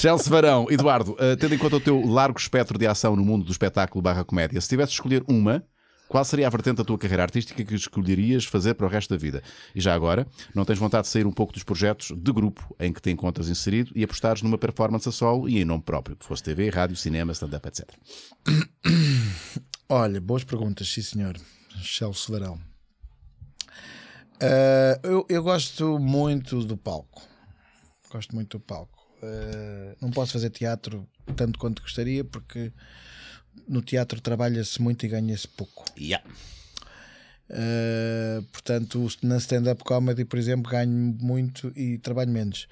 Chelsea Varão, Eduardo, uh, tendo em conta o teu largo espectro de ação no mundo do espetáculo barra comédia, se tivesse de escolher uma, qual seria a vertente da tua carreira artística que escolherias fazer para o resto da vida? E já agora, não tens vontade de sair um pouco dos projetos de grupo em que te encontras inserido e apostares numa performance a solo e em nome próprio, que fosse TV, rádio, cinema, stand-up, etc. Olha, boas perguntas, sim senhor. Chelsea Varão. Uh, eu, eu gosto muito do palco. Gosto muito do palco. Eh, não posso fazer teatro tanto quanto gostaria, porque no teatro trabalha-se muito e ganha-se pouco. Yeah. Uh, portanto, na stand-up comedy, por exemplo, ganho muito e trabalho menos.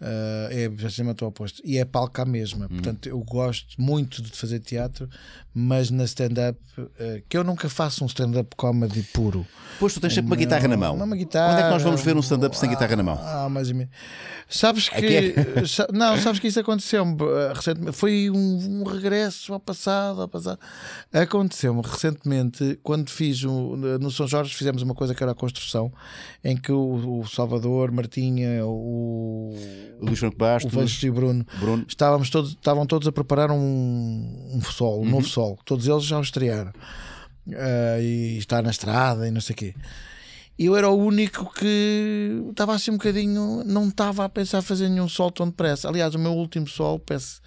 Uh, é exatamente o oposto. E é palco à mesma. Hum. Portanto, eu gosto muito de fazer teatro, mas na stand-up, uh, que eu nunca faço um stand-up comedy puro. Pois tu tens sempre uma guitarra na mão. Não, uma guitarra. Quando é que nós vamos ver um stand-up sem ah, guitarra na mão? Ah, mais ou menos. Sabes que. É? não, sabes que isso aconteceu-me ah, recentemente. Foi um, um, regresso ao passado, ao passado. Aconteceu-me recentemente, quando fiz um, no São Jorge, fizemos uma coisa que era a construção, em que o, o Salvador, Martinha, o Luís Franco Bastos, o Vejo e o Bruno. Bruno. Estávamos todos, estavam todos a preparar um, um um uhum. novo sol. Todos eles já o estrearam. Uh, e está na estrada e não sei o quê. E eu era o único que estava assim um bocadinho. Não estava a pensar fazer nenhum sol tão depressa. Aliás, o meu último sol peço.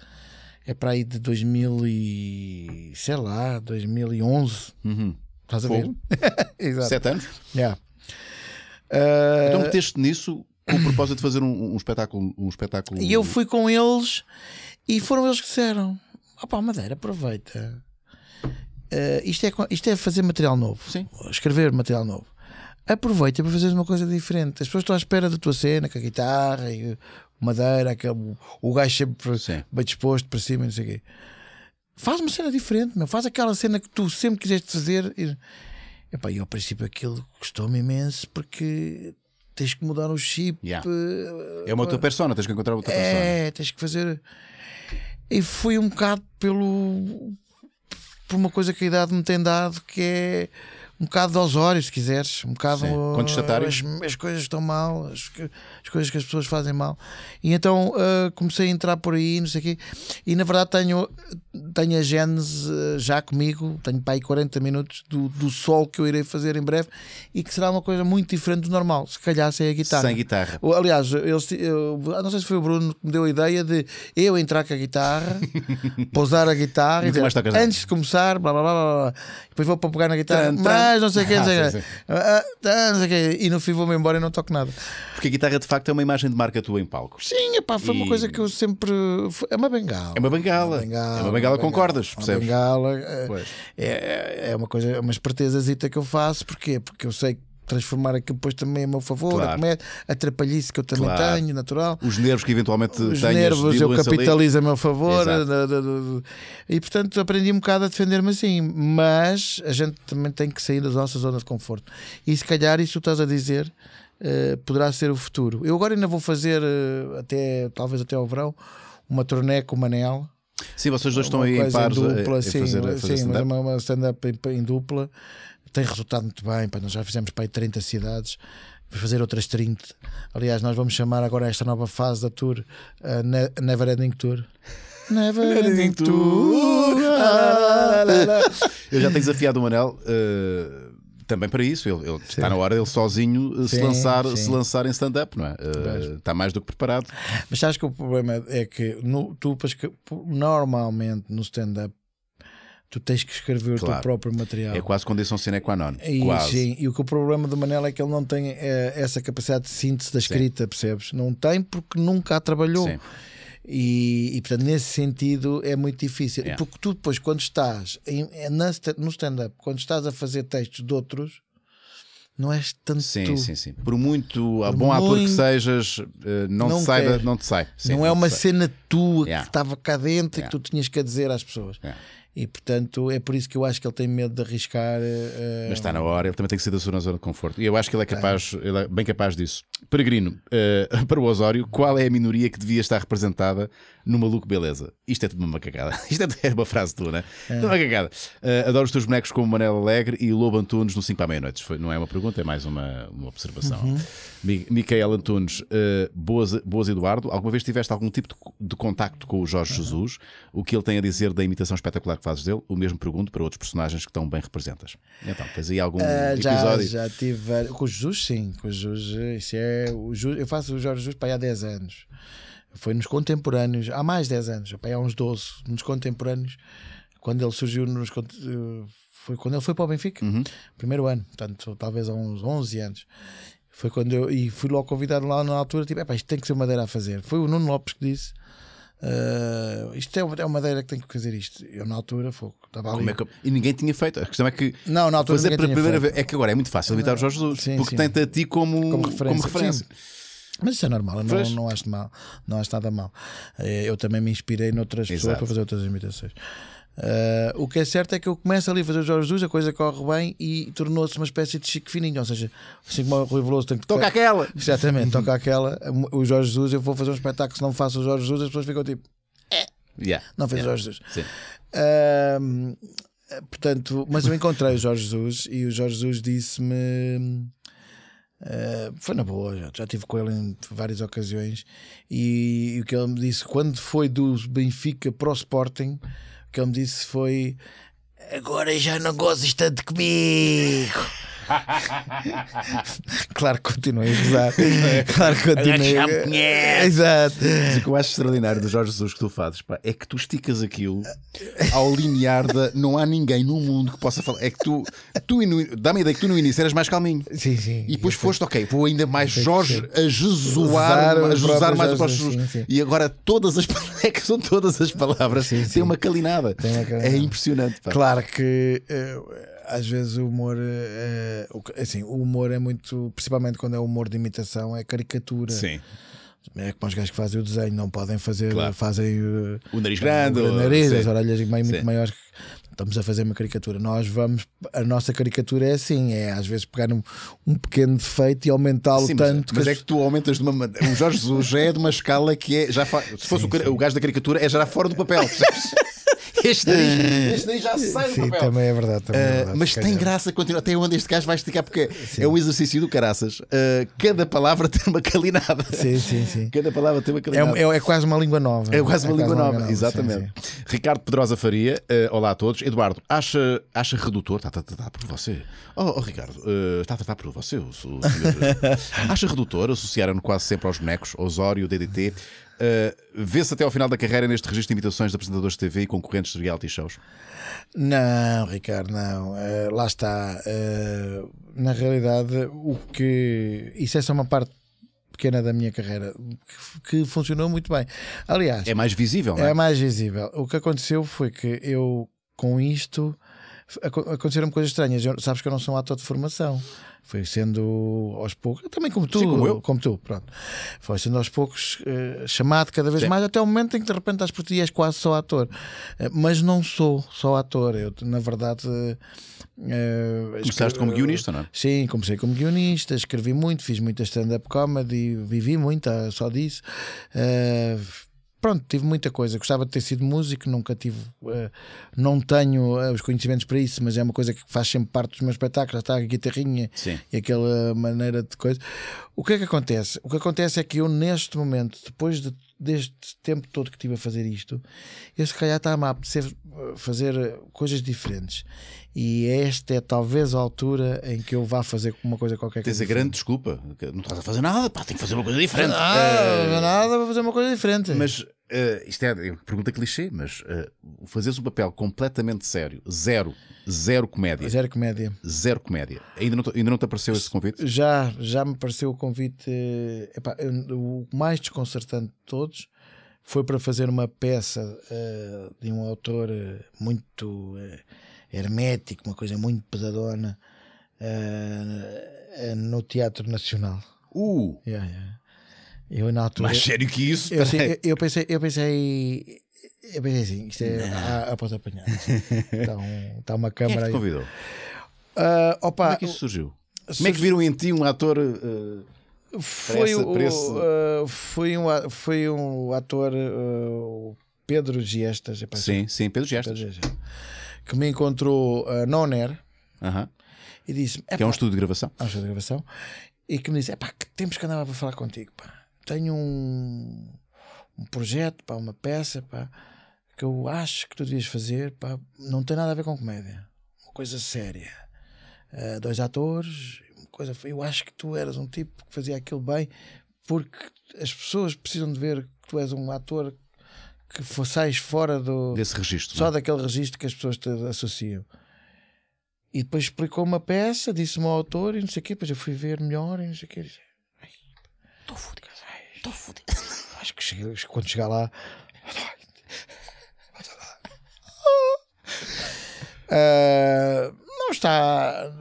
É para aí de 2000 e. sei lá, 2011. Uhum. Estás a ver? Exato. Sete anos? Yeah. Uh... Então ah, meteste nisso com o propósito de fazer um, um, espetáculo, um espetáculo. E eu fui com eles e foram eles que disseram: opá, Madeira, aproveita. Uh, isto, é, isto é fazer material novo, Sim. escrever material novo. Aproveita para fazeres uma coisa diferente. As pessoas estão à espera da tua cena, com a guitarra e madeira, aquele, é o gajo sempre Sim. bem disposto para cima, não sei o quê. Faz uma cena diferente, meu. faz aquela cena que tu sempre quiseste fazer. E, epá, eu, ao princípio, aquilo custou-me imenso porque tens que mudar o chip. Yeah. Eh, é uma eh, tua persona, tens que encontrar outra é, persona. É, tens que fazer. E foi um bocado pelo. por uma coisa que a idade me tem dado que é um bocado de Osório, se quiseres, um bocado as, as, coisas estão mal, as, as, coisas que as pessoas fazem mal. E então uh, comecei a entrar por aí, não sei o quê, e na verdade tenho, tenho a Gênesis uh, ah, já comigo, tenho para aí 40 minutos do, do sol que eu irei fazer em breve e que será uma coisa muito diferente do normal, se calhar sem a guitarra. Sem guitarra. Aliás, eu, ah, não sei se foi o Bruno que me deu a ideia de eu entrar com a guitarra, pousar a guitarra, e dizer, antes de começar, blá blá blá blá, depois vou para pegar na guitarra. Tran, tran, mais, não sei o quê, ah, não sei o quê. Ah, tá, quê. E no fim vou-me embora e não toco nada. Porque a guitarra de facto é uma imagem de marca tua em palco. Sim, epá, foi uma coisa que eu sempre. É, é uma bengala. É uma bengala. É uma bengala com cordas, uma bengala, eh, é- É, uma coisa, é uma espertezazita que eu faço, porquê? Porque eu sei que transformar aquilo depois também a meu favor, claro. a, comédia, trapalhice que eu também claro. tenho, natural. Os nervos que eventualmente Os nervos eu capitalizo ali. a meu favor. Exato. E portanto aprendi um bocado a defender-me assim, mas a gente também tem que sair das nossas zonas de conforto. E se calhar isso estás a dizer uh, poderá ser o futuro. Eu agora ainda vou fazer, uh, até talvez até ao verão, uma turnê com o Manel. Sim, vocês dois estão aí em par, em dupla, sim, fazer, sim, Uma, uma stand-up em, em dupla tem resultado muito bem. Pá, nós já fizemos para aí 30 cidades, vamos fazer outras 30. Aliás, nós vamos chamar agora esta nova fase da tour uh, ne Never Ending Tour. Never Ending Tour. Eu já tenho desafiado o Manel. Uh, também para isso, ele, ele está na hora ele sozinho eh, sim, se, lançar, se lançar em stand-up, não é? Uh, está mais do que preparado. Mas sabes que o problema é que no, tu, que, normalmente no stand-up tu tens que escrever claro. o teu próprio material. É quase condição sine qua non. E, quase. Sim, e o que o problema do Manel é que ele não tem é, essa capacidade de síntese da escrita, sim. percebes? Não tem porque nunca a trabalhou. Sim. E, e portanto, nesse sentido é muito difícil. Yeah. Porque tu depois, quando estás em, eh, no stand-up, quando estás a fazer textos de outros, não és tanto sim, Sim, sim. Por muito Por bom muito... ator que sejas, eh, não, não, te sai não te sai. Sim, não, é não é uma cena tua yeah. que estava cá dentro yeah. e que tu tinhas que dizer às pessoas. Yeah. E portanto é por isso que eu acho que ele tem medo de arriscar. Uh... Mas está na hora, ele também tem que sair da sua zona de conforto. E eu acho que ele é capaz, ele é bem capaz disso. Peregrino, uh, para o Osório, qual é a minoria que devia estar representada no Maluco Beleza? Isto é tudo uma cagada. Isto é uma frase tua, não né? é? Uma cagada. Uh, adoro os teus bonecos como Manel Alegre e Lobo Antunes no 5 para meia-noite. Não é uma pergunta, é mais uma, uma observação. Uhum. Micael Antunes, boas, boas Eduardo, alguma vez tiveste algum tipo de, de contacto com o Jorge uhum. Jesus? O que ele tem a dizer da imitação espetacular? que fazes dele, o mesmo pergunto para outros personagens que tão bem representas. Então, tens aí algum uh, episódio? Já, tive. Com o Jesus, sim. Com o Jesus, isso é. O Jesus, eu faço o Jorge Jesus para aí há 10 anos. Foi nos contemporâneos, há mais de 10 anos, para aí há uns 12. Nos contemporâneos, quando ele surgiu nos. Eh, foi quando ele foi para o Benfica, uhum. primeiro ano, portanto, talvez há uns 11 anos. Foi quando eu. E fui logo convidado lá na altura, tipo, é isto tem que ser madeira a fazer. Foi o Nuno Lopes que disse Uh, isto é, é uma madeira que tem que fazer isto. Eu, na altura, fogo. Estava ali. É que, e ninguém tinha feito. A questão é que. Não, na altura. Fazer pela primeira feito. vez. É que agora é muito fácil evitar é os Jorge Jesus. Sim, porque tem-te a ti como, como referência. Como referência. Mas isso é normal, eu não, não, acho mal, não acho nada mal. Eh, eu também me inspirei noutras Exato. pessoas para fazer outras imitações. Uh, o que é certo é que eu começo ali a fazer o Jorge Jesus, a coisa corre bem e tornou-se uma espécie de chique fininho. Ou seja, assim como o Rui Veloso tem que tocar. Toca aquela! Exatamente, toca aquela. O Jorge Jesus, eu vou fazer um espetáculo, se não faço o Jorge Jesus, as pessoas ficam tipo. Eh, yeah. Não fez yeah. o Jorge Jesus. Sim. Uh, portanto, mas eu encontrei o Jorge Jesus e o Jorge Jesus disse-me. Uh, foi na boa, já, já tive com ele em várias ocasiões. E, e o que ele me disse, quando foi do Benfica para o Sporting, que ele me disse foi agora já não gostas tanto comigo. claro que continuei a gozar. Claro que continuei. Exato. Mas o que eu acho extraordinário do Jorge Jesus que tu fazes pá, é que tu esticas aquilo ao linear da. Não há ninguém no mundo que possa falar. É que tu. tu Dá-me a ideia que tu no início eras mais calminho. Sim, sim. E depois foste, ok, vou ainda mais Jorge a jesuar, a jesuar mais o próximo. E agora todas as é que são todas as palavras sim, têm uma calinada. Tem uma calinada. É impressionante. Pá. Claro que. Uh às vezes o humor é, assim, o humor é muito, principalmente quando é humor de imitação, é caricatura. Sim. É como os gajos que fazem o desenho, não podem fazer, claro. fazem eh, o nariz grande, o nariz, as orelhas meio muito maiores. Estamos a fazer uma caricatura. Nós vamos, a nossa caricatura é assim: é às vezes pegar um, um pequeno defeito e aumentá-lo tanto. Mas, mas é que tu aumentas de uma. O Jorge Jesus já é de uma escala que é. Já fa... Se fosse sim, o, sim. o gajo da caricatura, é já fora do papel, Este daí, é. este já sai do papel. Também é verdade. Também é eh, verdade uh, mas tem graça continuar. Até onde este gajo vai esticar, porque sim. é um exercício do caraças. Uh, cada palavra tem uma calinada. Sim, sim, sim. Cada palavra tem uma é calinada. É, é, é quase uma língua nova. É quase uma, é língua, quase nova. nova, exatamente. Sim, sim. Ricardo Pedrosa Faria, uh, olá a todos. Eduardo, acha, acha redutor? Está a tá, tratar tá, tá, tá por você. Oh, oh Ricardo, está a tá, tratar tá por você. O, o, acha redutor associaram-no quase sempre aos bonecos, Osório, DDT. Eh, vê-se até ao final da carreira neste registro de imitações de apresentadores de TV e concorrentes de reality shows? Não, Ricardo, não. Uh, lá está. Uh, na realidade, o que. Isso é só uma parte pequena da minha carreira que, que funcionou muito bem. Aliás. É mais visível, não é? É mais visível. O que aconteceu foi que eu, com isto aconteceram-me coisas estranhas. Eu, sabes que eu não sou um ator de formação. Foi sendo aos poucos, também como tu, Sim, como, como, tu, pronto. Foi sendo aos poucos uh, chamado cada vez Sim. mais, até o momento em que de repente estás por ti és quase só ator. Uh, mas não sou só ator. Eu, na verdade. Uh, Começaste como guionista, não é? Sim, comecei como guionista, escrevi muito, fiz muita stand-up comedy, vivi muito ah, só disso. Uh, pronto, tive muita coisa. Gostava de ter sido músico, nunca tive, uh, não tenho uh, os conhecimentos para isso, mas é uma coisa que faz sempre parte dos meus espetáculos. está a guitarrinha Sim. e aquela maneira de coisa. O que é que acontece? O que acontece é que eu, neste momento, depois de deste tempo todo que estive a fazer isto, eu se calhar está-me a apetecer eh, fazer eh, coisas diferentes. E é esta é talvez a altura em que eu vá fazer uma coisa qualquer Tens a grande desculpa, não estás a fazer nada, pá, tenho que fazer uma coisa diferente. Ah, é... nada, vou fazer uma coisa diferente. Mas Uh, isto é pergunta clichê, mas uh, eh, fazes um papel completamente sério, zero, zero comédia. Zero comédia. Zero comédia. Ainda não, ainda não te apareceu esse convite? Já, já me apareceu o convite. Eh, epá, o mais desconcertante de todos foi para fazer uma peça uh, de um autor muito hermético, uma coisa muito pesadona, no Teatro Nacional. Uh! Yeah, yeah. Eu na altura. Mais sério que isso? Eu, assim, é? eu, eu pensei, eu pensei. Eu pensei assim, isto é a, pode após apanhar. Está assim. tá uma é câmara Quem te convidou? Uh, opa, Como é que isso surgiu? surgiu? Como é que viram em ti um ator. Uh, foi, essa, o, esse... uh, foi, um, foi um ator, uh, Pedro Giestas. É sim, sim, Pedro Giestas. Que me encontrou uh, na Oner uh -huh. e disse: Que é um estúdio de gravação. É um estúdio de gravação. E que me disse: é pá, que temos que andar para falar contigo, pá tenho um, um projeto, pá, uma peça, pá, que eu acho que tu devias fazer, pá, não tem nada a ver com comédia. Uma coisa séria. Uh, dois atores, uma coisa. Eu acho que tu eras um tipo que fazia aquilo bem, porque as pessoas precisam de ver que tu és um ator que for, sais fora do. Desse registro. Só não? É? daquele registro que as pessoas te associam. E depois explicou uma peça, disse-me ao autor e não sei o quê. Depois eu fui ver melhor e não sei o quê. Estou fudido estou fodido. Acho que quando chegar lá. Uh, não está.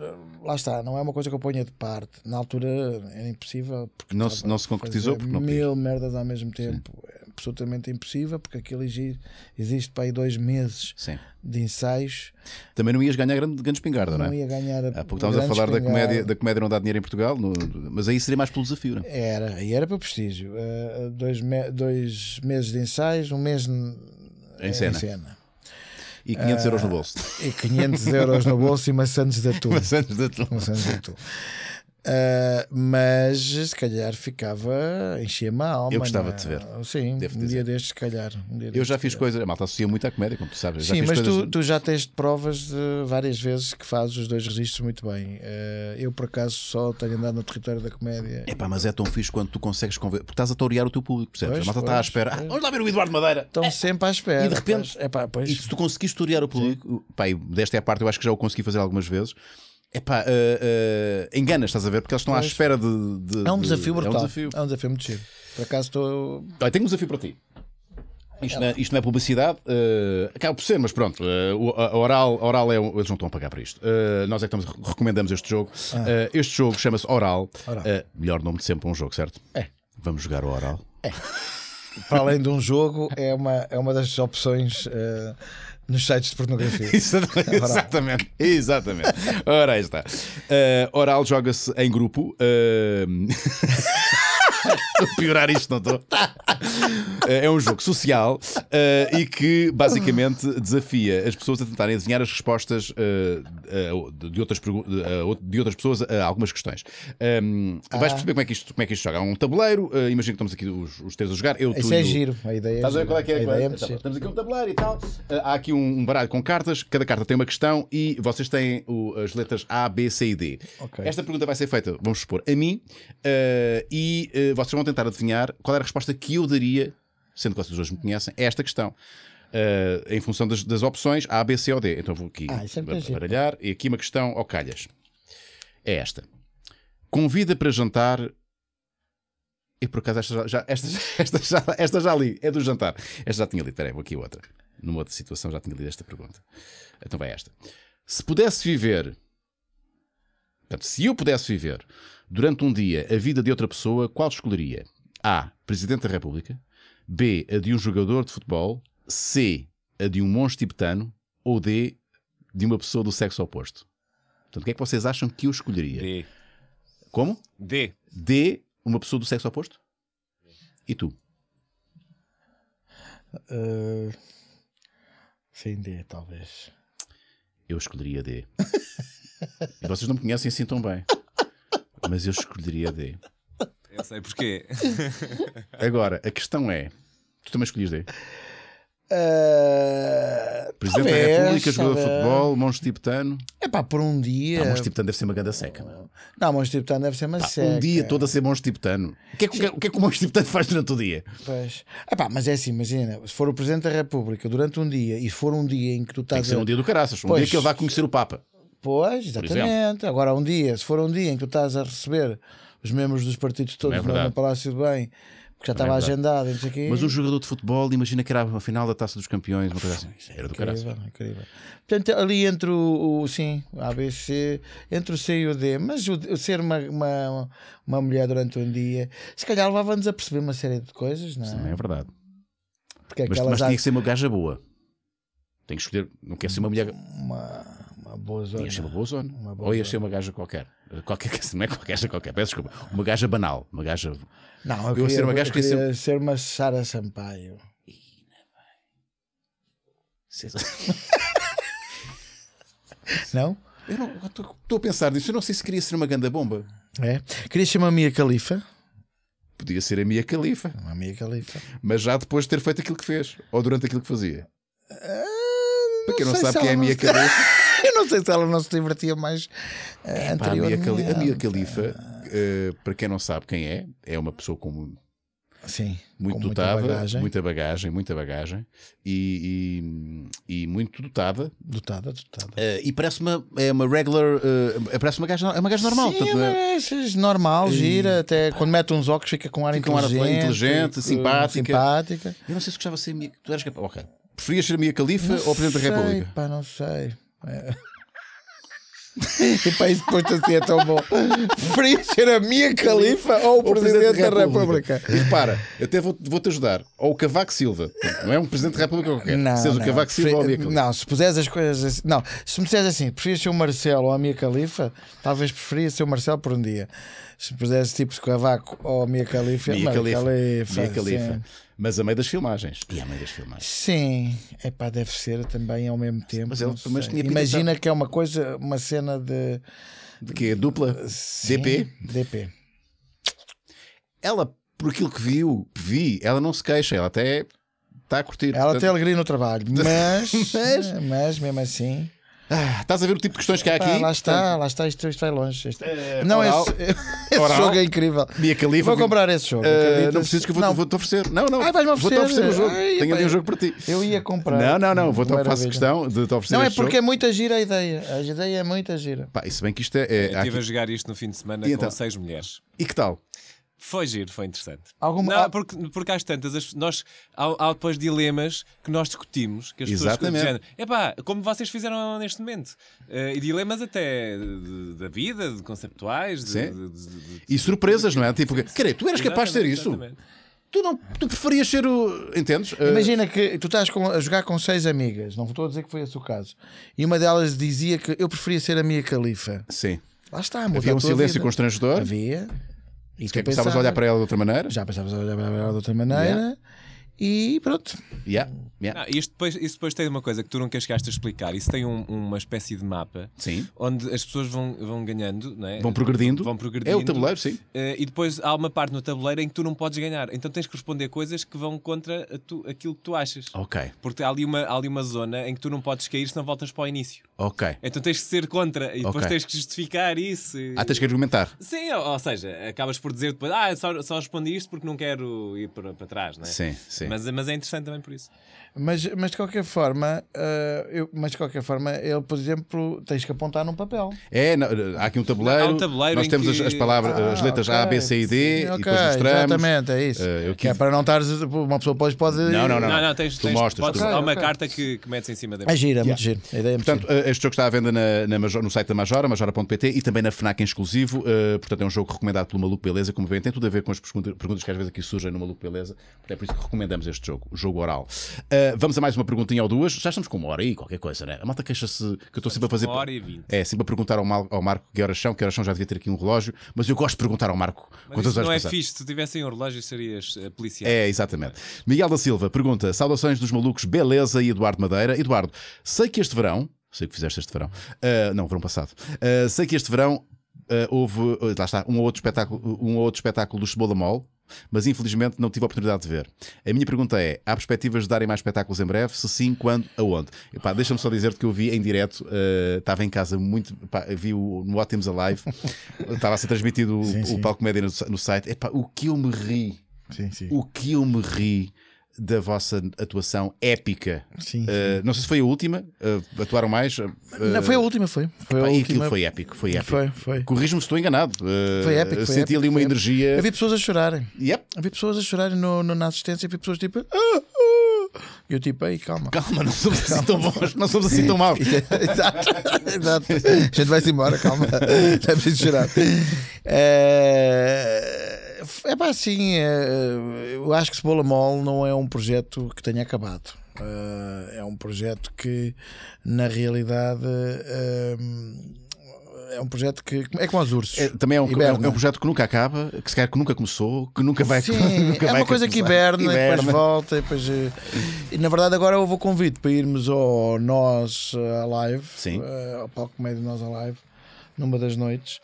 Lá está, não é uma coisa que eu ponha de parte. Na altura era impossível. Porque não, se, não se concretizou porque não Mil quis. merdas ao mesmo tempo. Sim absolutamente impossível, porque aquilo existe para aí dois meses Sim. de ensaios. Também não ias ganhar grande, grande espingarda, não, não é? Não ia ganhar. Há ah, pouco estávamos a falar da comédia, da comédia não dá dinheiro em Portugal, no, mas aí seria mais pelo desafio, não é? Era, e era para prestígio. Uh, dois, me, dois meses de ensaios, um mês em cena. Em cena. E 500 uh, euros no bolso. E 500 euros no bolso e maçãs de atum. maçãs de atum. Maçãs de atum. Uh, mas se calhar ficava, enchia-me a alma. Eu gostava é? de te ver. Sim, Devo um dizer. dia destes, se calhar. Um dia eu já fiz coisas, a malta associa muito à comédia, como tu sabes. Sim, mas tu, tu, já tens provas de várias vezes que fazes os dois registros muito bem. Uh, eu, por acaso, só tenho andado no território da comédia. É pá, mas é tão fixe quando tu consegues conver... porque estás a torear o teu público, percebes? Pois, a malta está à espera. Ah, vamos lá ver o Eduardo Madeira. Estão é. sempre à espera. E de repente, pois, é pá, pois... e se tu conseguiste torear o público, Sim. desta é a parte, eu acho que já o consegui fazer algumas vezes Epá, uh, uh, enganas, estás a ver? Porque eles estão pois. à espera de, de É um desafio brutal. É um desafio. é um desafio muito chique. Por acaso estou. Ah, tenho um desafio para ti. Isto, é, é- isto não é publicidade, uh, acaba por ser, mas pronto, uh, a oral, a oral é. Um, eles não estão a pagar para isto. Uh, nós é que estamos, recomendamos este jogo. Ah. este jogo chama-se Oral. oral. melhor nome de sempre para um jogo, certo? É. Vamos jogar o Oral. É. para além de um jogo, é uma, é uma das opções. Nos sites de pornografia. exatamente. É exatamente. exatamente. Ora, aí está. Uh, oral joga-se em grupo. Uh... piorar isto, não estou. Eh, é um jogo social uh, e que basicamente desafia as pessoas a tentarem adivinhar as respostas uh, de, outras, de outras pessoas a algumas questões. Um, ehm, vais ah. perceber como é, que isto, como é que isto joga. Há um tabuleiro, uh, imagino que estamos aqui os, os três a jogar. Eu, Isso é giro, a ideia é Estás a ver qual é que é? é estamos aqui um tabuleiro e tal. há aqui um, baralho com cartas, cada carta tem uma questão e vocês têm as letras A, B, C e D. Okay. Esta pergunta vai ser feita, vamos supor, a mim e vocês vão tentar adivinhar qual era a resposta que eu daria, sendo que vocês hoje me conhecem, a esta questão. Uh, em função das, das, opções A, B, C ou D. Então vou aqui ah, é baralhar. E aqui uma questão ao calhas. É esta. Convida para jantar. E por acaso esta já, esta, esta, já, esta já li. É do jantar. Esta já tinha lido. Peraí, vou aqui outra. Numa outra situação já tinha lido esta pergunta. Então vai esta. Se pudesse viver. Portanto, se eu pudesse viver durante um dia, a vida de outra pessoa, qual escolheria? A. Presidente da República. B. A de um jogador de futebol. C. A de um monge tibetano. Ou D. De uma pessoa do sexo oposto. Portanto, o que é que vocês acham que eu escolheria? D. Como? D. D. Uma pessoa do sexo oposto? E tu? Uh, sem D, talvez. Eu escolheria D. e vocês não me conhecem assim tão bem mas eu escolheria D. Eu sei porquê. Agora, a questão é: tu também escolhes D? Uh, ah, Presidente talvez, da República, jogador de futebol, monge tibetano. É pá, por um dia. Ah, monge tibetano deve ser uma ganda seca. não? Não, monge tibetano deve ser uma pá, seca. Um dia todo a ser monge tibetano. O que, é que, o que é, é que o monge tibetano faz durante o dia? Pois. É pá, mas é assim, imagina. Se for o Presidente da República durante um dia e for um dia em que tu estás. Tem que ser um dia do caraças. Um pois. dia que ele vai conhecer o Papa. Pois, exatamente. Agora, um dia, se for um dia em que tu estás a receber os membros dos partidos é todos no, no Palácio de Bem, porque já é estava é agendado, Mas o jogador de futebol, imagina que era a final da Taça dos Campeões, uma coisa assim. Era do incrível, incrível. Portanto, ali entre o, o sim, o ABC, entre o C e o D, mas o, o ser uma, uma, uma, mulher durante um dia, se calhar levava-nos a perceber uma série de coisas, não é? Sim, é verdade. Porque mas, mas tinha que ser uma gaja boa. Tem que escolher, não quer ser uma mulher. Uma uma zona. Ia ser uma bozona. Uma Ou ia ser uma gaja qualquer. qualquer não é qualquer gaja qualquer, peço desculpa. Uma gaja banal. Uma gaja. Não, eu, eu queria, ser uma gaja que ser... ser uma Sara Sampaio. não? Estou a pensar nisso. Eu não sei se queria ser uma ganda bomba. É. Queria ser uma Mia Califa? Podia ser a Mia Califa. Uma Mia Califa. Mas já depois de ter feito aquilo que fez. Ou durante aquilo que fazia. Uh, Para quem não, não sabe quem é a Mia Califa. não sei se ela não se divertia mais uh, a, Mia a Mia uh, para quem não sabe quem é, é uma pessoa com Sim, muito dotada, muita bagagem, muita bagagem, muita bagagem e, e, e muito dotada. Dotada, dotada. Uh, e parece uma, é uma regular, uh, parece uma gaja, é uma gaja normal. Sim, é é, normal, gira, e, até pá, quando mete uns óculos fica com ar fica inteligente, ar inteligente, simpática. simpática. Eu não sei se gostava de ser tu eras capaz, ok. Preferias ser a minha califa ou Presidente da República? Pá, não sei. É. para isso depois assim é tão bom. ser a minha califa ou o presidente, presidente da República. República. E repara, eu até vou-te vou ajudar. Ou o Cavaco Silva. Não é um presidente da República qualquer. Não, não. o Cavaco Silva ou a Califa. Não, se puseres as coisas assim. Não, se me disseres assim, preferias ser o Marcelo ou a minha Califa, talvez preferia ser o Marcelo por um dia. Se puseres tipo Cavaco ou a minha Califa, minha Califa. Califa. Califa mas a meio das filmagens. E a meio das filmagens. Sim, é pá, deve ser também ao mesmo tempo. Mas mas Imagina então. que é uma coisa, uma cena de. De quê? Dupla? Sim, DP? DP. Ela, por aquilo que viu, vi, ela não se queixa, ela até está a curtir. Ela portanto... tem alegria no trabalho, mas, mas, mas mesmo assim. Ah, estás a ver o tipo de questões que há aqui? Ah, lá está, lá está, isto, isto vai longe. Isto... É, não, oral, esse, esse oral, jogo é incrível. Califa, vou comprar esse jogo. Uh, não precisas que eu vou-te oferecer. Não, não. Ah, vais-me oferecer. Vou-te oferecer um jogo. Ai, Tenho ali um jogo para ti. Eu ia comprar. Não, não, não. Vou -te, faço questão de te oferecer. Não, é porque jogo. é muita gira a ideia. A ideia é muita gira. Pá, e se bem que isto é. é eu estive aqui... a jogar isto no fim de semana e com então? seis mulheres. E que tal? Foi giro, foi interessante. Alguma... Não, ah, porque, porque às tantas, nós, há, há, depois dilemas que nós discutimos, que as Exatamente. pessoas é pá, como vocês fizeram neste momento. Uh, e dilemas até da vida, de conceptuais. De, de, de, e surpresas, não é? Tipo, querê, tu eras capaz de ter isso? Exatamente. Tu, não, tu preferias ser o. Entendes? Uh... Imagina que tu estás com, a jogar com seis amigas, não estou a dizer que foi esse o caso, e uma delas dizia que eu preferia ser a minha califa. Sim. Lá está, Havia um silêncio vida. constrangedor. Havia. E tu pensavas pensava, olhar né? para ela de outra maneira? Já pensavas olhar para ela de outra maneira. Yeah. E pronto. Yeah, yeah. Ah, isto depois, isso depois tem uma coisa que tu nunca chegaste a explicar. Isso tem um, uma espécie de mapa sim. onde as pessoas vão, vão ganhando, não é? vão, progredindo. vão progredindo. É o tabuleiro, sim. Eh, e depois há uma parte no tabuleiro em que tu não podes ganhar. Então tens que responder coisas que vão contra tu, aquilo que tu achas. Ok. Porque há ali, uma, há ali uma zona em que tu não podes cair se não voltas para o início. Ok. Então tens que ser contra e depois okay. tens que justificar isso. E... Ah, tens que argumentar. Sim, ou, ou, seja, acabas por dizer depois, ah, só, só respondi isto porque não quero ir para, para trás, não é? Sim, sim. Mas, mas é interessante também por isso. Mas, mas de qualquer forma, uh, eu, mas de qualquer forma, ele, por exemplo, tens que apontar num papel. É, não, há aqui um tabuleiro. há um tabuleiro nós temos que... as, as palavras, ah, as letras okay, A, B, C e D sim, e okay, depois mostramos. Exatamente, é isso. Uh, quis... é para não estar uma pessoa depois pode Não, não, não. não, não tens, tu tens, mostras, podes, Há uma carta que, que metes em cima da É gira, é yeah. muito gira. A ideia é Portanto, eh, este jogo está à venda na, na Major, no site da Majora, majora.pt e também na FNAC em exclusivo. Uh, portanto, é um jogo recomendado pelo Maluco Beleza. Como vêem, tem tudo a ver com as perguntas que às vezes aqui surgem no Maluco Beleza. É por isso que recomendamos este jogo, o jogo oral. Uh, vamos a mais uma perguntinha ou duas. Já estamos com uma hora aí, qualquer coisa, né? A malta queixa-se que eu estou sempre a fazer. Uma hora e vinte. É, sempre a perguntar ao, ao Marco que horas são, que horas são, já devia ter aqui um relógio. Mas eu gosto de perguntar ao Marco mas quantas horas Não é passar. fixe, se tivessem um relógio serias eh, policial. É, exatamente. Miguel da Silva pergunta: saudações dos malucos Beleza e Eduardo Madeira. Eduardo, sei que este verão Sei que fizeste este verão. Uh, não, verão passado. Uh, sei que este verão uh, houve, lá está, um ou outro espetáculo, um outro espetáculo do Cebola Mall, mas infelizmente não tive a oportunidade de ver. A minha pergunta é: há perspectivas de darem mais espetáculos em breve? Se sim, quando, aonde? deixa-me só dizer-te que eu vi em direto, estava uh, em casa muito, epá, vi o, no Ótimos Alive, estava a ser transmitido sim, o, sim. o palco média no, no site. Epá, o que eu me ri, sim, o que eu me ri da vossa atuação épica. Sim, Uh, não sei se foi a última, uh, atuaram mais. Uh, não, foi a última, foi. foi a e última. aquilo foi épico, foi épico. Foi, foi. Corrijo-me se estou enganado. foi épico. Foi senti épico, ali uma energia. Havia pessoas a chorarem. Yep. Havia pessoas a chorarem no, no, na assistência, havia pessoas tipo. Ah, ah. Eu tipo, ei, calma. Calma, não somos assim calma. assim tão bons, não somos assim tão maus. exato, exato. A gente vai-se embora, calma. Não é preciso chorar. Uh... É pá, assim, eu acho que Cebola Mol não é um projeto que tenha acabado. Eh, é um projeto que, na realidade eh, é um projeto que é como os ursos. É, também é um, é um é projeto que nunca acaba, que se calhar que nunca começou, que nunca vai Sim, nunca É uma coisa que hiberna, hiberna, e depois volta. E depois, eh, e, na verdade, agora eu vou convite para irmos ao Nós Alive, Sim. ao palco meio de Nós Alive, numa das noites.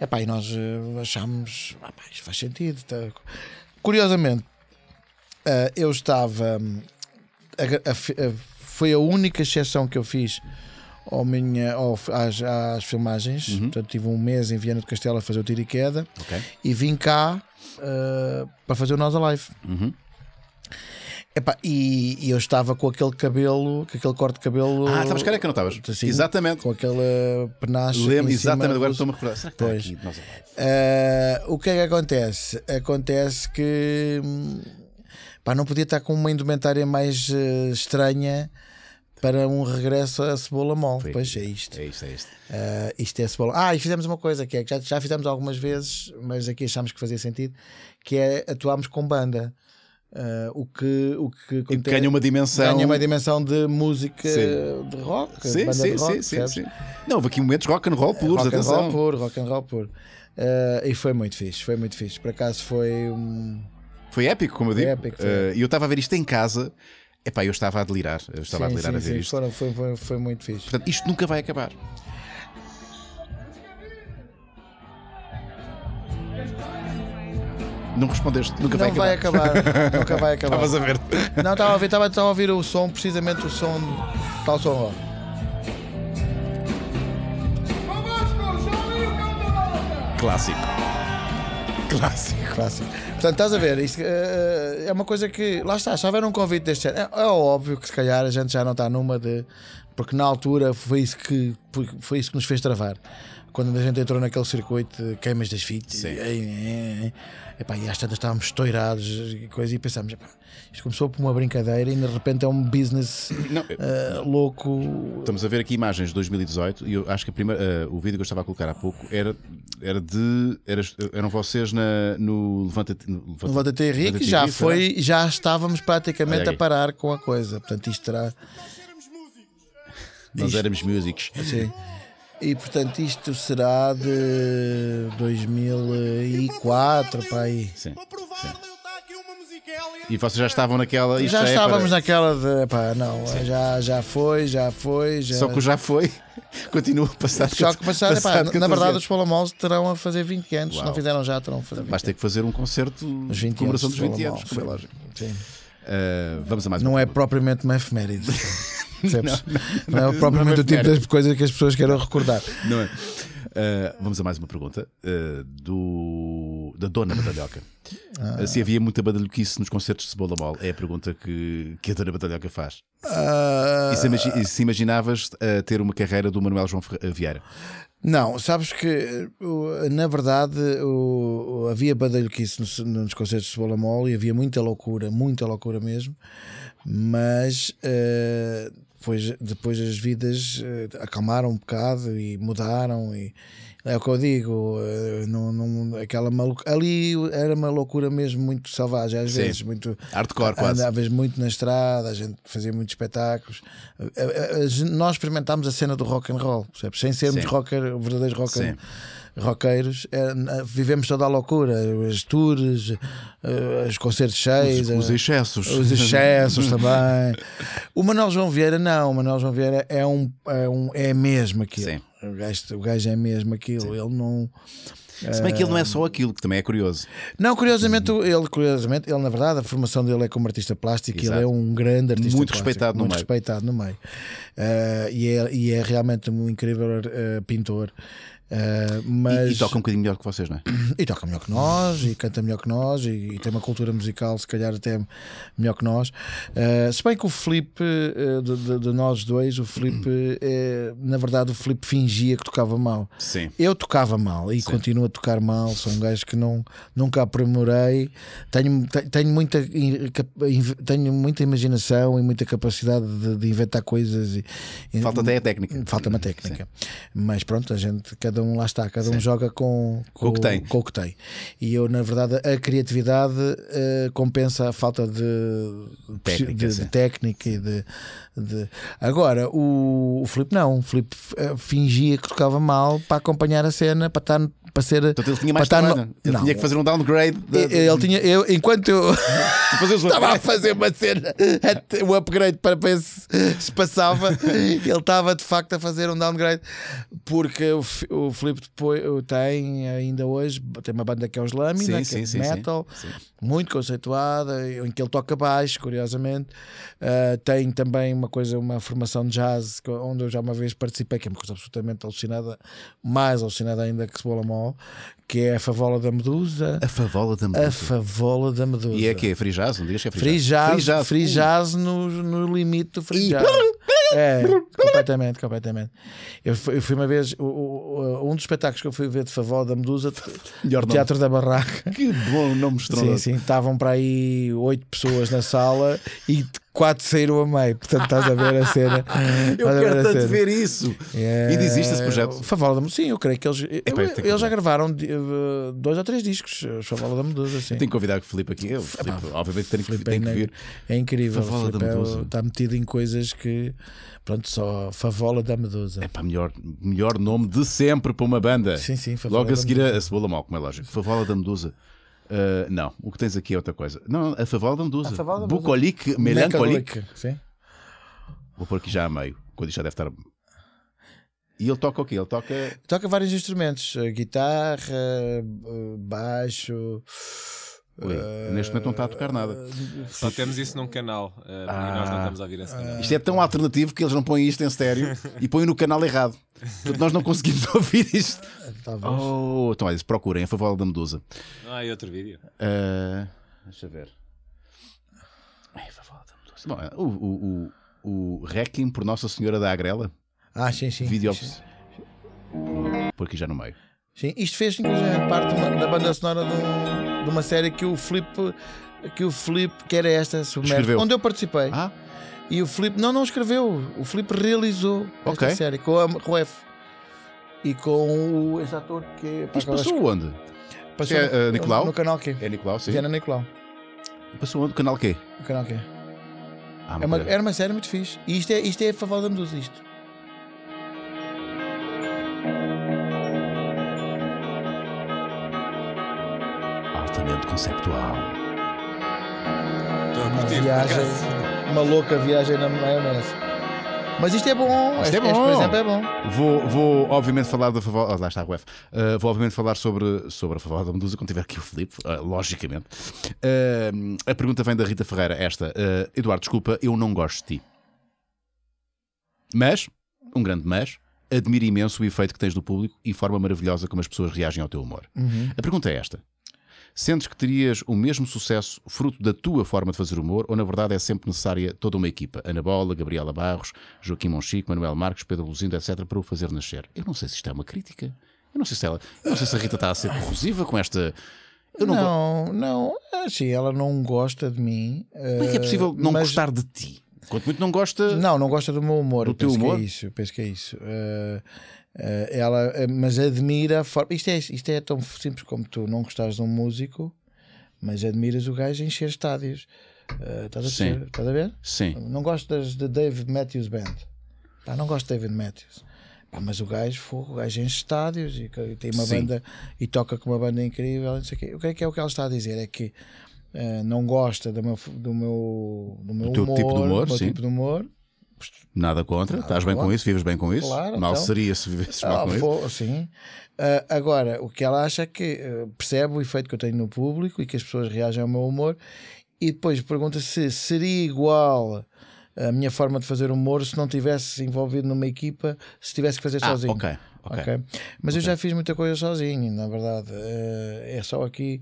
Epá, e nós eh, achámos, ah, isto faz sentido. Tá. Curiosamente, uh, eu estava. A, a, a, foi a única exceção que eu fiz ao minha, ao, às, às, filmagens. Uhum. Portanto, tive um mês em Viana do Castelo a fazer o tiro e queda okay. e vim cá uh, para fazer o nosso live Uhum. Epa e, e, eu estava com aquele cabelo, com aquele corte de cabelo. Ah, estavas careca, não estavas? Assim, exatamente. Com aquela penacho. Lembro, exatamente, agora estou-me a recordar. Será que pois. Aqui? Uh, o que é que acontece? Acontece que pá, não podia estar com uma indumentária mais uh, estranha para um regresso à cebola mole. Foi. Pois é isto. É isto, é isto. Uh, isto é cebola. Ah, e fizemos uma coisa que é que já, já fizemos algumas vezes, mas aqui achámos que fazia sentido, que é atuámos com banda. Uh, o que o que ganha uma dimensão ganha uma dimensão de música sim. de rock sim, banda sim, de rock, sim, sim, sim, não houve aqui momentos rock and roll puros rock atenção. and roll puro rock and roll puro uh, e foi muito fixe foi muito fixe por acaso foi um... foi épico como foi eu digo eh, e uh, eu estava a ver isto em casa Epá, eu estava a delirar, eu estava a delirar a ver isto. Foram, foi, foi, foi muito fixe. Portanto, isto nunca vai acabar. Não respondeste, nunca vai não acabar. vai acabar. nunca vai acabar. Estavas a ver. Não, estava a ouvir, estava, a ouvir o som, precisamente o som, tal som ó. Clássico. Clássico. Clássico. Portanto, estás a ver, isto, uh, é uma coisa que. Lá está, se houver um convite deste género, é, é, óbvio que se calhar a gente já não está numa de. Porque na altura foi isso que, foi isso que nos fez travar quando a gente entrou naquele circuito de queimas das fitas, e, né, né, epá, e às tantas estávamos estourados e coisas e pensámos, isto começou por uma brincadeira e de repente é um business não, uh, louco. Estamos a ver aqui imagens de 2018 e eu acho que a primeira, uh, o vídeo que eu estava a colocar há pouco era, era de. eram vocês na, no Levanta-te Levanta, Levanta Henrique, já foi, será? É? já estávamos praticamente a parar com a coisa, portanto isto terá. Nós éramos músicos. E portanto isto será de 2004 para aí. Sim. sim. Tá e vocês já estavam naquela. já é estávamos para... naquela de. Pá, não, já, já foi, já foi. Já... Só que já foi, continua a passar. Só que passar, é, pá, na verdade, os Polamols terão a fazer 20 anos. Uau. Se não fizeram já, terão a fazer. Vais ter que fazer um concerto de comemoração dos 20 anos, como é lógico. Sim. Uh, vamos a mais Não é propriamente uma efeméride. Percebes? Não, não, não, é não, é propriamente o tipo das coisas que as pessoas querem recordar. Não é. Uh, vamos a mais uma pergunta uh, do, da dona Batalhoca. Ah. se havia muita badalhoquice nos concertos de Cebola Mol, é a pergunta que, que a dona Batalhoca faz. E se, imagi e se imaginavas ah, ter uma carreira do Manuel João Vieira? Não, sabes que na verdade o, havia badalhoquice nos, nos concertos de Cebola Mol e havia muita loucura, muita loucura mesmo, mas depois, depois as vidas eh, acalmaram um bocado e mudaram e, é o que eu digo, eh, não, não, aquela maluca, ali era uma loucura mesmo muito selvagem, às Sim. vezes, muito hardcore quase. Andavas muito na estrada, a gente fazia muitos espetáculos. Nós experimentámos a cena do rock and roll, percebes? sem sermos Sim. rocker, verdadeiros rock rockeiros. é, vivemos toda a loucura, as tours, eh, os concertos cheios, os, os eh, excessos, os excessos também. O Manuel João Vieira, não, o Manuel João Vieira é, um, é, um, é mesmo aquilo. Sim o gajo, o gajo é mesmo aquilo, Sim. ele não. Se bem que ele não é só ah, aquilo, que também é curioso. Não, curiosamente, ele, curiosamente, ele, na verdade, a formação dele é como artista plástico, Exato. ele é um grande artista muito plástico, respeitado muito no respeitado meio. no meio. Uh, e, é, e é realmente um incrível uh, pintor. Uh, ah, mas... e, e toca um bocadinho melhor que vocês, não é? E toca melhor que nós, e canta melhor que nós, e, e tem uma cultura musical, se calhar até melhor que nós. Uh, se bem que o Felipe, uh, de, de, de, nós dois, o Felipe, uh, na verdade, o Felipe fingia que tocava mal. Sim. Eu tocava mal e Sim. continuo a tocar mal. Sou um gajo que não, nunca aprimorei. Tenho, tenho, muita, tenho muita imaginação e muita capacidade de, de inventar coisas. E, Falta até a técnica. Falta uma técnica. Sim. Mas pronto, a gente, cada cada um lá está, cada Sim. um joga com, com, o que tem. com o que tem. E eu, na verdade, a criatividade uh, compensa a falta de técnica, de, de técnica e de, de, Agora, o, o Filipe não, o Filipe eh, fingia que tocava mal para acompanhar a cena, para estar para ser. Então ele tinha mais No... Ele não. tinha que fazer um downgrade. De... Ele tinha. Eu, enquanto eu estava a fazer uma cena, o um upgrade para ver se, se passava, ele estava de facto a fazer um downgrade. Porque o, o Filipe depois, tem ainda hoje, tem uma banda que é os Lâmina, sim, que sim, é sim, metal, muito conceituada, em que ele toca baixo, curiosamente. Uh, tem também uma coisa, uma formação de jazz, onde eu já uma vez participei, que é uma coisa absolutamente alucinada, mais alucinada ainda que Cebola Mó que é a favola da medusa. A favola da medusa. A favola da medusa. E é que é frijaz, não que é frijaz? Uh. Frijaz, no, no limite do frijaz. E... É, completamente, completamente. Eu fui, eu fui uma vez, um dos espetáculos que eu fui ver de favola da medusa, Teatro da Barraca. Que bom nome estranho. Sim, sim, estavam para aí oito pessoas na sala e quatro saíram a meio. Portanto, estás a ver a cena. eu quero a tanto cena. ver isso. Yeah. E desiste esse projeto. medusa Sim, eu creio que eles. eu, eles que já gravaram eh, dois ou três discos. Favola da Medusa, sim. Tenho que convidar o felipe aqui. Eu, obviamente tem que, tem que vir. É incrível. Favola da Medusa. Está metido em coisas que. Pronto, só Favola da Medusa. É para melhor, melhor nome de sempre para uma banda. Sim, sim. Favola Logo a seguir a, a Cebola Mal, como é lógico. Favola da Medusa. Uh, não, o que tens aqui é outra coisa. Não, a Favalda Danduza. Bucolic, melancolic. Sim. Vou pôr aqui já a meio, quando já deve estar. E ele toca o quê? Ele toca. Toca vários instrumentos: guitarra, baixo. Uh, Neste momento não está a tocar nada. Ah, Só temos isso num canal. Uh, ah, nós não ah. estamos a ouvir esse canal. Isto é tão alternativo que eles não põem isto em estéreo e põem no canal errado. Portanto, nós não conseguimos ouvir isto. Talvez. Tá oh, então, olha, procurem a favor da Medusa. Não ah, há outro vídeo. Uh, deixa ver. a favor da Medusa. Bom, o, o, o, o Requiem por Nossa Senhora da Agrela. Ah, sim, sim. Vídeo sim. Por aqui já no meio. Sim, isto fez inclusive parte da banda sonora do de uma série que o Filipe que o Filipe, que era esta, onde eu participei. Ah? E o Filipe, não, não escreveu, o Filipe realizou okay. esta série com a Ruef e com o, este ator que é, passou onde? Passou é, uh, Nicolau? no canal Q. É Nicolau, sim. Viana é Nicolau. Passou onde? No canal Q. canal Q. Ah, é uma, era uma série muito fixe. E isto é, isto é a favor da Medusa, isto. conceptual. Estou a curtir, uma viagem, uma louca viagem na maionese. Mas isto é bom, isto é bom. Este, por exemplo, é bom. Vou, vou obviamente falar da favor. Oh, lá está a UEF. Uh, eh, vou, obviamente, falar sobre, sobre a favor da Medusa quando tiver aqui o Filipe, uh, logicamente. Uh, a pergunta vem da Rita Ferreira, esta. Eduardo, desculpa, eu não gosto de ti. Mas, um grande mas, admiro imenso o efeito que tens do público e forma maravilhosa como as pessoas reagem ao teu humor. Uhum. A pergunta é esta: Sentes que terias o mesmo sucesso fruto da tua forma de fazer humor ou, na verdade, é sempre necessária toda uma equipa? Ana Bola, Gabriela Barros, Joaquim Monchique, Manuel Marques, Pedro Luzindo, etc., para o fazer nascer. Eu não sei se isto é uma crítica. Eu não sei se ela. não sei se a Rita está a ser corrosiva com esta. Eu não, não, go... não. Assim, ela não gosta de mim. Como é que é ah, possível não mas... gostar de ti? Quanto muito não gosta. Não, não gosta do meu humor. Do teu penso humor? Que é isso, penso que é isso. Uh, eh, ela, eh, mas admira a forma. Isto é, isto é tão simples como tu não gostares de um músico, mas admiras o gajo encher estádios. Uh, estás, a a ver? Sim. Não gostas de David Matthews Band. Pá, não gosto de David Matthews. Pá, mas o gajo, o gajo enche estádios e, e tem uma Sim. banda e toca com uma banda incrível. Não sei o, quê. o que é que é o que ela está a dizer? É que uh, não gosta do meu, do meu, do meu do humor, tipo de humor, do meu sim. tipo de humor, Nada contra, Nada estás bem contra. com isso, vives bem com isso. Claro, mal então, seria se vivesses mal ah, com vou, isso. Sim. Uh, agora, o que ela acha é que uh, percebe o efeito que eu tenho no público e que as pessoas reagem ao meu humor e depois pergunta se seria igual a minha forma de fazer humor se não tivesse envolvido numa equipa, se tivesse que fazer ah, sozinho. Ok, ok. okay? Mas okay. eu já fiz muita coisa sozinho, na verdade. Uh, é só aqui.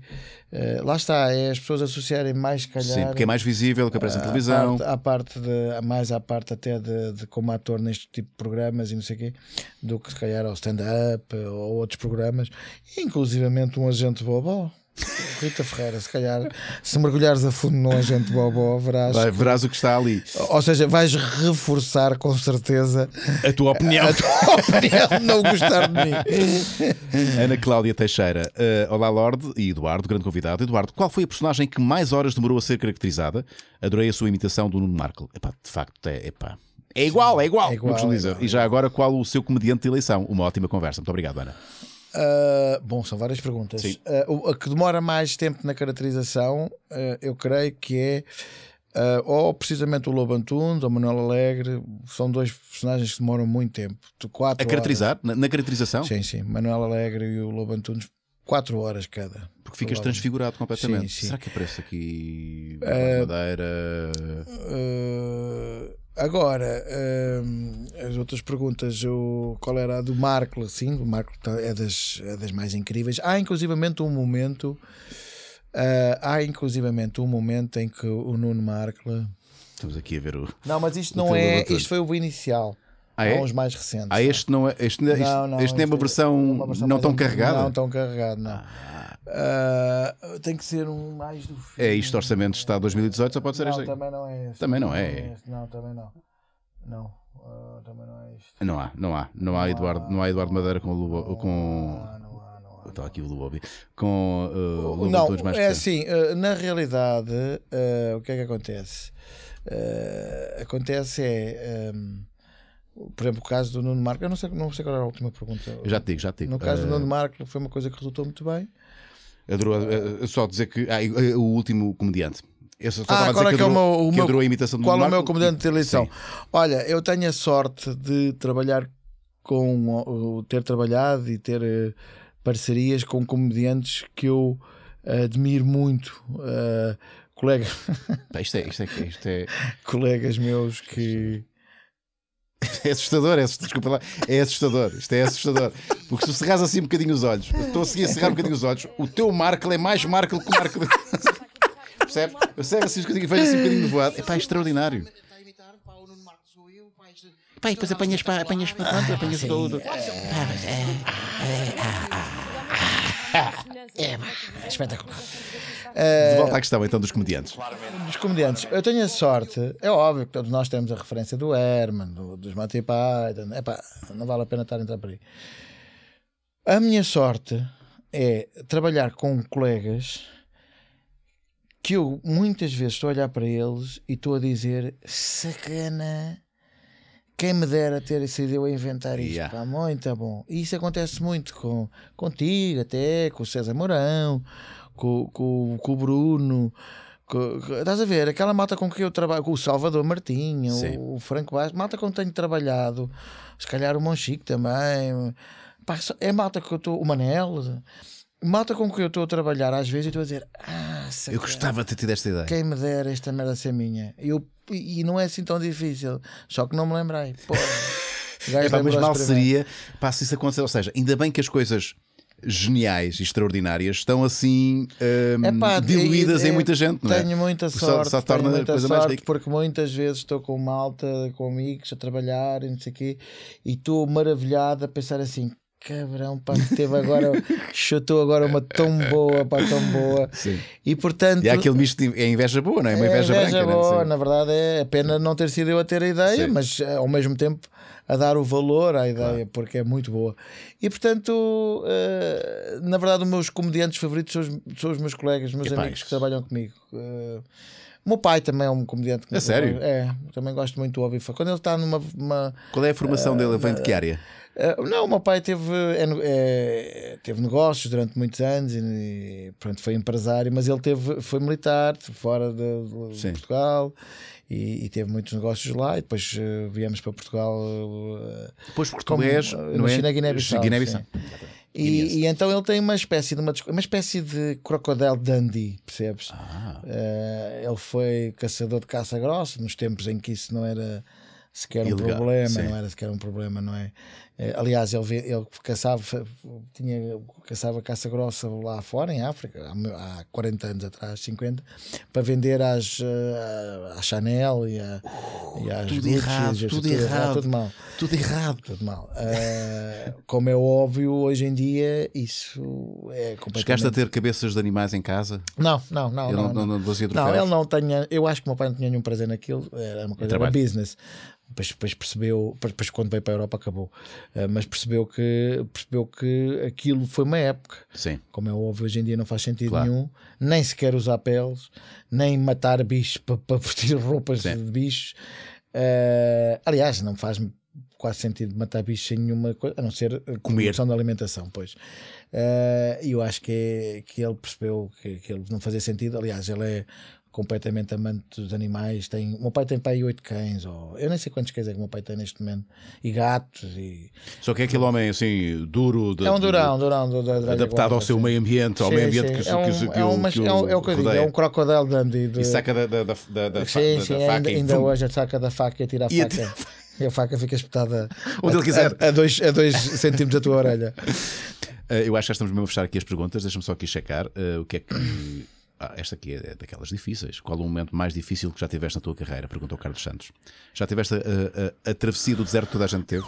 Uh, lá está, é as pessoas associarem mais, calhar. Sim, porque é mais visível que aparece na televisão. A parte, de, mais à parte até de, de, como ator neste tipo de programas e não sei o quê, do que se calhar ao stand-up ou outros programas, inclusivamente um agente bobó. Rita Ferreira, se calhar, se mergulhares a fundo no agente Bobó, verás, Vai, verás o que está ali. Ou seja, vais reforçar com certeza a tua opinião. A tua opinião de não gostar de mim. Ana Cláudia Teixeira, uh, olá Lorde e Eduardo, grande convidado. Eduardo, qual foi a personagem que mais horas demorou a ser caracterizada? Adorei a sua imitação do Nuno Markle. Epá, de facto, é, epá, é igual. É igual, é igual, é igual. E já é agora, qual o seu comediante de eleição? Uma ótima conversa. Muito obrigado, Ana. Uh, bom, são várias perguntas. Uh, a que demora mais tempo na caracterização, uh, eu creio que é ou precisamente o Lobo Antunes ou Manuel Alegre. São dois personagens que demoram muito tempo. De quatro a caracterizar? Na, na, caracterização? Sim, sim. Manuel Alegre e o Lobo Antunes, quatro horas cada. Porque ficas transfigurado completamente. Sim, sim. Será que aparece aqui Madeira? Agora, hum, as outras perguntas, o, qual era a do Marco? Sim, o Marco tá, é das, é das mais incríveis. Há inclusivamente um momento, uh, há inclusivamente um momento em que o Nuno Marco. Estamos aqui a ver o. Não, mas isto não é. Isto foi o inicial. Ah, é? Não os mais recentes. Ah, este não é. Este, não, é, este, não, este, é este é uma versão, uma versão não tão carregada? Não tão carregado, não. Ah. Uh, tem que ser um mais do é, fim. É isto, Orçamento de Estado 2018, só pode ser não, este. Assim. Também não é este. Também não, é. não é. este. Não, também não. Não, uh, também não é este. Não há, não há. Não, não há, Eduardo, há, não há Eduardo Madeira com o Lubo. Com... Está aqui o Lubobi. Com uh, ah, Lubo Não, mais é assim, uh, na realidade, o que é que acontece? acontece é. Um, por exemplo, o caso do Nuno Marco, eu não sei, não sei qual era a última pergunta. Eu já te digo, já te digo. No caso do Nuno Marco, foi uma coisa que resultou muito bem. Adorou, uh, só dizer que. Ah, o último comediante. Eu só ah, qual é que, que adorou, é o meu, o meu é a imitação do Qual é o meu comediante de eleição? Sim. Olha, eu tenho a sorte de trabalhar com. ter trabalhado e ter eh, parcerias com comediantes que eu admiro muito. Uh, eh, colegas. Isto é, isto é, isto é... colegas meus que é é assustador, é assustador, desculpa lá. É assustador, isto é assustador. Porque se cerras assim um bocadinho os olhos, estou a seguir a cerrar um bocadinho os olhos, o teu Markle é mais Markle que o Markle. Percebe? Eu cerro assim um bocadinho e vejo assim um bocadinho voado. É pá, é extraordinário. Pá, e depois apanhas para. apanhas para Apanhas para outro. É, é, é, é, é, é, é, é, espetacular. É, De volta à questão então dos comediantes. Dos comediantes. Eu tenho a sorte, é óbvio que todos nós temos a referência do Herman, do, dos Monty Python. Epá, não vale a pena estar a entrar por aí. A minha sorte é trabalhar com colegas que eu muitas vezes estou a olhar para eles e estou a dizer sacana quem me dera ter decidido a inventar isto. Yeah. Pá, muito bom. E isso acontece muito com, contigo, até com o César Mourão, com, com, com o Bruno. estás a ver? Aquela malta com que eu trabalho, com o Salvador Martinho, Sim. o Franco Baixo, malta com que tenho trabalhado, se calhar o Monchique também. Pá, é malta que eu estou, o Manel, malta com que eu estou a trabalhar às vezes e estou a dizer: Ah, eu cara, gostava de ter tido esta ideia. Quem me dera esta merda ser minha. Eu, e não é assim tão difícil, só que não me lembrei. Pô, é, pá, mas mal seria passa isso a acontecer. Ou seja, ainda bem que as coisas geniais e extraordinárias estão assim um, Epá, diluídas em muita gente, não é? Tenho muita sorte, só, só tenho muita sorte porque muitas vezes estou com malta, com amigos a trabalhar e não sei o quê, e estou maravilhado a pensar assim. Cabrão, pá, teve agora, chutou agora uma tão boa, pá, tão boa. Sim. E portanto. E há aquele misto de é inveja boa, não é? Uma inveja, é inveja branca. É? Boa, né? na verdade é pena não ter sido eu a ter a ideia, Sim. mas eh, ao mesmo tempo a dar o valor à ideia, claro. porque é muito boa. E portanto, uh, na verdade, os meus comediantes favoritos são os, são os meus colegas, os meus amigos que trabalham comigo. Uh, eh, o meu pai também é um comediante. É sério? É, também gosto muito do Ovifa. Quando ele está numa. Uma, Qual é a formação uh, dele? Vem de que área? Ah, não, o meu pai teve, é, é, teve negócios durante muitos anos e, pronto, foi empresário, mas ele teve, foi militar fora de, de Portugal e, e, teve muitos negócios lá e depois uh, viemos para Portugal. Uh, depois português, como, não é? Na Guiné-Bissau. Guiné e, e, então ele tem uma espécie de uma, uma espécie de crocodile dandy, percebes? Ah. Uh, ele foi caçador de caça grossa nos tempos em que isso não era sequer Ilegal, um problema, sim. não era sequer um problema, não é? Eh, aliás, ele, ele caçava, tinha, caçava caça grossa lá fora, em África, há, 40 anos atrás, 50, para vender às, eh, à Chanel e, e às tudo errado, tudo, tudo errado, tudo mal. Tudo errado. Tudo mal. Uh, como é óbvio, hoje em dia, isso é completamente... Chegaste a ter cabeças de animais em casa? Não, não, não. Ele não, não, não, não, não ele não tinha... Eu acho que o meu pai não tinha nenhum prazer naquilo, era uma coisa, era business. Depois, depois percebeu, depois quando veio para a Europa acabou, ah, mas percebeu que, percebeu que aquilo foi uma época. Sim. Como é óbvio, hoje em dia não faz sentido claro. nenhum, nem sequer usar peles, nem matar bichos para, para vestir roupas Sim. de bichos. Uh, aliás, não faz quase sentido matar bichos sem nenhuma coisa, a não ser ah, comer. A da alimentação, pois. E uh, eu acho que, é, que ele percebeu que, que ele não fazia sentido. Aliás, ele é completamente amante dos animais. Tem, o meu pai tem pai e oito cães, ou eu nem sei quantos cães é que o meu pai tem neste momento, e gatos. E... Só que é aquele homem assim, duro. De, é um durão, de, durão. adaptado ao seu assim. meio ambiente, ao sim, meio ambiente sim. que, é um, que, que, é um, que, é é o que eu digo, é um crocodilo dandy. De... E saca da, da, da, da, da, sim, da, sim, faca. Ainda, ainda hoje a saca da faca e tira a faca. E a faca fica espetada Onde a, ele quiser. A dois a dois centímetros da tua orelha. Eh, eu acho que já estamos mesmo a fechar aqui as perguntas. Deixa-me só aqui checar uh, o que é que ah, esta aqui é, é daquelas difíceis. Qual o momento mais difícil que já tiveste na tua carreira? Perguntou Carlos Santos. Já tiveste a, a, a travessia do deserto que toda a gente teve?